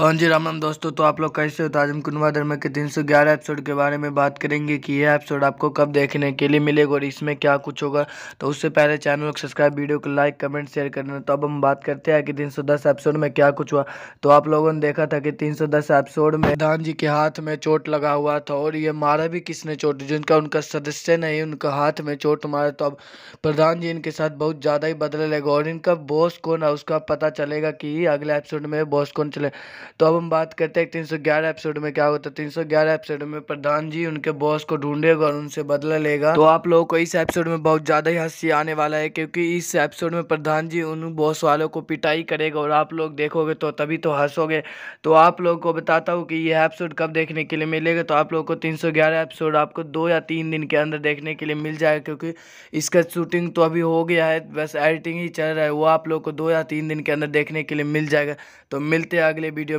तो हाँ जी राम राम दोस्तों तो आप लोग कैसे हो तो आज हम कुनवा धर्म के 311 एपिसोड के बारे में बात करेंगे कि यह एपिसोड आपको कब देखने के लिए मिलेगा और इसमें क्या कुछ होगा तो उससे पहले चैनल को सब्सक्राइब वीडियो को लाइक कमेंट शेयर करना तो अब हम बात करते हैं कि 310 एपिसोड में क्या कुछ हुआ तो आप लोगों ने देखा था कि दस एपिसोड में धान जी के हाथ में चोट लगा हुआ था और ये मारा भी किसने चोट जिनका उनका सदस्य नहीं उनका हाथ में चोट मारा तो अब प्रधान जी इनके साथ बहुत ज़्यादा ही बदला लेगा और इनका बॉस कौन है उसका पता चलेगा कि अगले एपिसोड में बॉस कौन चले तो अब हम बात करते हैं तीन सौ ग्यारह एपिसोड में क्या होता है तीन सौ ग्यारह एपिसोड में प्रधान जी उनके बॉस को ढूंढेगा और उनसे बदला लेगा तो आप लोगों को इस एपिसोड में बहुत ज़्यादा ही हंसी आने वाला है क्योंकि इस एपिसोड में प्रधान जी उन बॉस वालों को पिटाई करेगा और आप लोग देखोगे तो तभी तो हंसोगे तो आप लोगों को बताता हूँ कि यह एपिसोड कब देखने के लिए मिलेगा तो आप लोग को तीन सौ ग्यारह एपिसोड आपको दो या तीन दिन के अंदर देखने के लिए मिल जाएगा क्योंकि इसका शूटिंग तो अभी हो गया है बस एडिटिंग ही चल रहा है वो आप लोग को दो या तीन दिन के अंदर देखने के लिए मिल जाएगा तो मिलते हैं अगले वीडियो